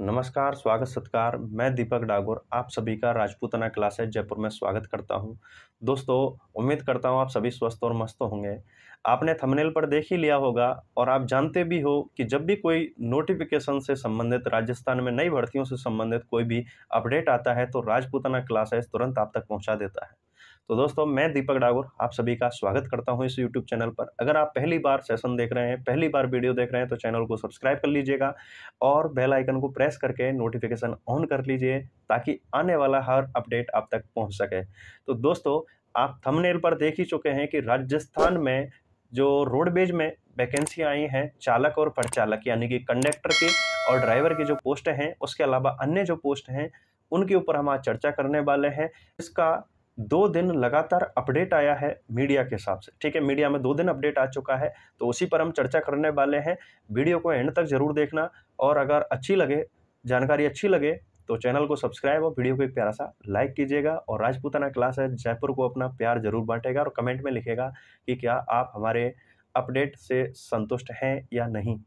नमस्कार स्वागत सत्कार मैं दीपक डागोर आप सभी का राजपूतना क्लासेज जयपुर में स्वागत करता हूं दोस्तों उम्मीद करता हूं आप सभी स्वस्थ और मस्त होंगे आपने थंबनेल पर देख ही लिया होगा और आप जानते भी हो कि जब भी कोई नोटिफिकेशन से संबंधित राजस्थान में नई भर्तियों से संबंधित कोई भी अपडेट आता है तो राजपूताना क्लासेज तुरंत आप तक पहुँचा देता है तो दोस्तों मैं दीपक डागोर आप सभी का स्वागत करता हूं इस यूट्यूब चैनल पर अगर आप पहली बार सेशन देख रहे हैं पहली बार वीडियो देख रहे हैं तो चैनल को सब्सक्राइब कर लीजिएगा और बेल आइकन को प्रेस करके नोटिफिकेशन ऑन कर लीजिए ताकि आने वाला हर अपडेट आप तक पहुँच सके तो दोस्तों आप थमनेल पर देख ही चुके हैं कि राजस्थान में जो रोडवेज में वैकेंसी आई हैं चालक और परचालक यानी कि कंडक्टर की और ड्राइवर की जो पोस्ट हैं उसके अलावा अन्य जो पोस्ट हैं उनके ऊपर हम आज चर्चा करने वाले हैं इसका दो दिन लगातार अपडेट आया है मीडिया के हिसाब से ठीक है मीडिया में दो दिन अपडेट आ चुका है तो उसी पर हम चर्चा करने वाले हैं वीडियो को एंड तक जरूर देखना और अगर अच्छी लगे जानकारी अच्छी लगे तो चैनल को सब्सक्राइब और वीडियो को एक प्यारा सा लाइक कीजिएगा और राजपूताना क्लास है जयपुर को अपना प्यार जरूर बांटेगा और कमेंट में लिखेगा कि क्या आप हमारे अपडेट से संतुष्ट हैं या नहीं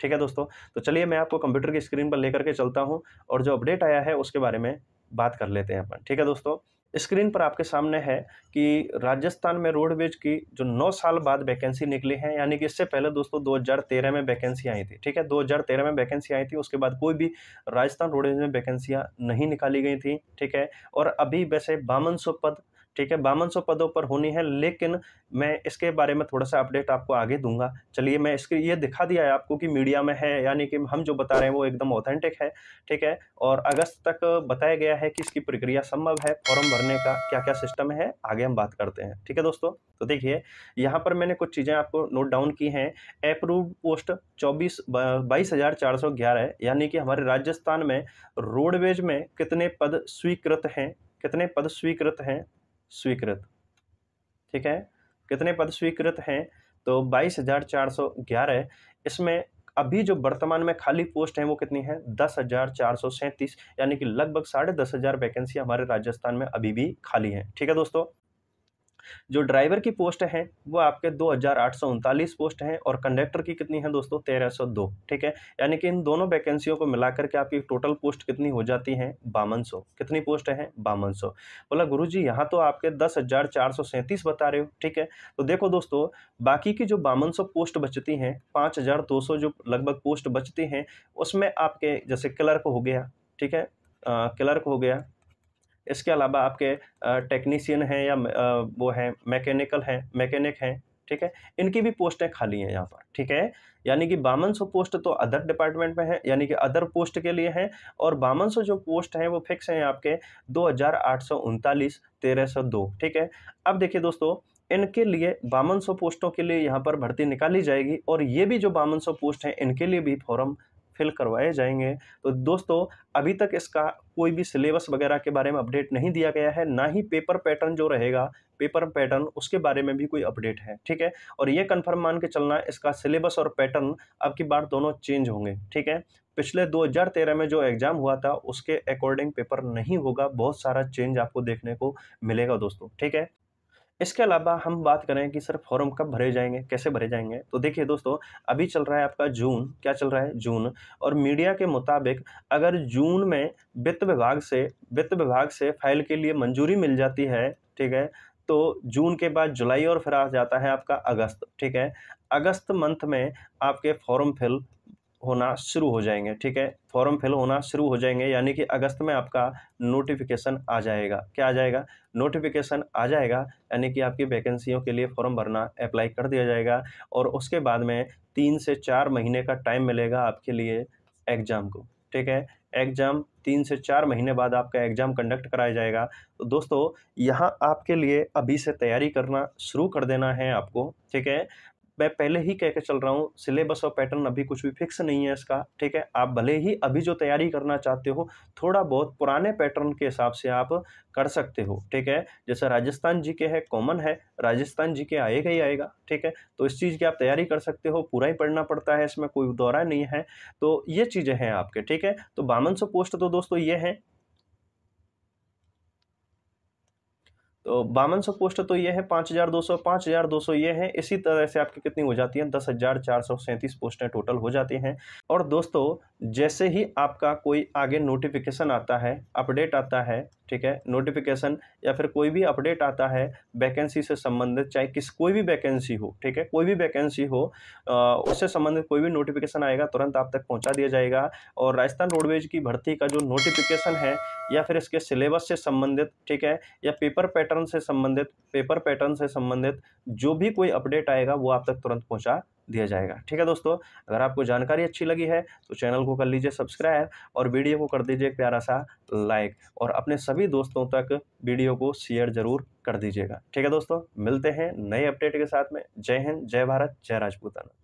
ठीक है दोस्तों तो चलिए मैं आपको कंप्यूटर की स्क्रीन पर लेकर के चलता हूँ और जो अपडेट आया है उसके बारे में बात कर लेते हैं अपन ठीक है दोस्तों स्क्रीन पर आपके सामने है कि राजस्थान में रोडवेज की जो 9 साल बाद वैकेंसी निकली है यानी कि इससे पहले दोस्तों 2013 में वैकेंसी आई थी ठीक है 2013 में वैकेंसी आई थी उसके बाद कोई भी राजस्थान रोडवेज में वैकेंसियाँ नहीं निकाली गई थी ठीक है और अभी वैसे बावन पद ठीक है बावन सौ पदों पर होनी है लेकिन मैं इसके बारे में थोड़ा सा अपडेट आपको आगे दूंगा चलिए मैं इसके ये दिखा दिया है आपको कि मीडिया में है यानी कि हम जो बता रहे हैं वो एकदम ऑथेंटिक है ठीक है और अगस्त तक बताया गया है कि इसकी प्रक्रिया संभव है फॉर्म भरने का क्या क्या सिस्टम है आगे हम बात करते हैं ठीक है दोस्तों तो देखिए यहाँ पर मैंने कुछ चीज़ें आपको नोट डाउन की हैं अप्रूव पोस्ट चौबीस बाईस हज़ार चार सौ ग्यारह यानी कि हमारे राजस्थान में रोडवेज में कितने पद स्वीकृत हैं कितने पद स्वीकृत हैं स्वीकृत ठीक है कितने पद स्वीकृत हैं तो बाईस हजार चार सौ ग्यारह इसमें अभी जो वर्तमान में खाली पोस्ट हैं वो कितनी है दस हजार चार सौ सैंतीस यानी कि लगभग साढ़े दस हजार वैकेंसी हमारे राजस्थान में अभी भी खाली हैं ठीक है दोस्तों जो ड्राइवर की पोस्ट है वो आपके दो पोस्ट हैं और कंडक्टर की कितनी है दोस्तों दो ठीक है यानी कि इन दोनों वैकेंसियों को मिला करके आपकी टोटल पोस्ट कितनी हो जाती है बावन कितनी पोस्ट है बावन बोला गुरु जी यहाँ तो आपके दस बता रहे हो ठीक है तो देखो दोस्तों बाकी की जो बावन पोस्ट बचती हैं पाँच जो लगभग पोस्ट बचती हैं उसमें आपके जैसे क्लर्क हो गया ठीक है क्लर्क हो गया इसके अलावा आपके टेक्नीसियन हैं या वो हैं मैकेनिकल हैं मैकेनिक हैं ठीक है इनकी भी पोस्टें खाली हैं यहाँ पर ठीक है यानी कि बावन सौ पोस्ट तो अदर डिपार्टमेंट में है यानी कि अदर पोस्ट के लिए हैं और बावन सौ जो पोस्ट हैं वो फिक्स हैं आपके दो हज़ार आठ सौ उनतालीस तेरह सौ दो ठीक है अब देखिए दोस्तों इनके लिए बावन सौ पोस्टों के लिए यहाँ पर भर्ती निकाली जाएगी और ये भी जो बावन सौ पोस्ट हैं इनके लिए भी फॉर्म फिल करवाए जाएंगे तो दोस्तों अभी तक इसका कोई भी सिलेबस वगैरह के बारे में अपडेट नहीं दिया गया है ना ही पेपर पैटर्न जो रहेगा पेपर पैटर्न उसके बारे में भी कोई अपडेट है ठीक है और ये कन्फर्म मान के चलना इसका सिलेबस और पैटर्न अब की बार दोनों चेंज होंगे ठीक है पिछले 2013 में जो एग्ज़ाम हुआ था उसके अकॉर्डिंग पेपर नहीं होगा बहुत सारा चेंज आपको देखने को मिलेगा दोस्तों ठीक है इसके अलावा हम बात करें कि सर फॉर्म कब भरे जाएंगे कैसे भरे जाएंगे तो देखिए दोस्तों अभी चल रहा है आपका जून क्या चल रहा है जून और मीडिया के मुताबिक अगर जून में वित्त विभाग से वित्त विभाग से फाइल के लिए मंजूरी मिल जाती है ठीक है तो जून के बाद जुलाई और फिर आ जाता है आपका अगस्त ठीक है अगस्त मंथ में आपके फॉर्म फिल होना शुरू हो जाएंगे ठीक है फॉर्म फिल होना शुरू हो जाएंगे यानी कि अगस्त में आपका नोटिफिकेशन आ जाएगा क्या आ जाएगा नोटिफिकेशन आ जाएगा यानी कि आपकी वैकेंसियों के लिए फॉर्म भरना अप्लाई कर दिया जाएगा और उसके बाद में तीन से चार महीने का टाइम मिलेगा आपके लिए एग्ज़ाम को ठीक है एग्ज़ाम तीन से चार महीने बाद आपका एग्ज़ाम कंडक्ट कराया जाएगा तो दोस्तों यहाँ आपके लिए अभी से तैयारी करना शुरू कर देना है आपको ठीक है मैं पहले ही कह के चल रहा हूँ सिलेबस और पैटर्न अभी कुछ भी फिक्स नहीं है इसका ठीक है आप भले ही अभी जो तैयारी करना चाहते हो थोड़ा बहुत पुराने पैटर्न के हिसाब से आप कर सकते हो ठीक है जैसे राजस्थान जी के है कॉमन है राजस्थान जी के आएगा ही आएगा ठीक है तो इस चीज़ की आप तैयारी कर सकते हो पूरा ही पढ़ना पड़ता है इसमें कोई दौरा नहीं है तो ये चीज़ें हैं आपके ठीक है तो बामन सौ पोस्ट तो दोस्तों ये हैं तो बावन सौ पोस्ट तो ये है पाँच हज़ार दो सौ पाँच हज़ार दो सौ ये है इसी तरह से आपकी कितनी हो जाती है दस हज़ार चार सौ सैंतीस पोस्टें टोटल हो जाती हैं और दोस्तों जैसे ही आपका कोई आगे नोटिफिकेशन आता है अपडेट आता है ठीक है नोटिफिकेशन या फिर कोई भी अपडेट आता है वैकेंसी से संबंधित चाहे किस कोई भी वैकेंसी हो ठीक है कोई भी वैकेंसी हो आ, उससे संबंधित कोई भी नोटिफिकेशन आएगा तुरंत आप तक पहुँचा दिया जाएगा और राजस्थान रोडवेज की भर्ती का जो नोटिफिकेशन है या फिर इसके सिलेबस से संबंधित ठीक है या पेपर पैटर्न पैटर्न से संबंधित पेपर पैटर्न से संबंधित जो भी कोई अपडेट आएगा वो आप तक तुरंत पहुंचा दिया जाएगा ठीक है दोस्तों अगर आपको जानकारी अच्छी लगी है तो चैनल को कर लीजिए सब्सक्राइब और वीडियो को कर दीजिए प्यारा सा लाइक और अपने सभी दोस्तों तक वीडियो को शेयर जरूर कर दीजिएगा ठीक है दोस्तों मिलते हैं नए अपडेट के साथ में जय हिंद जय भारत जय राजपूताना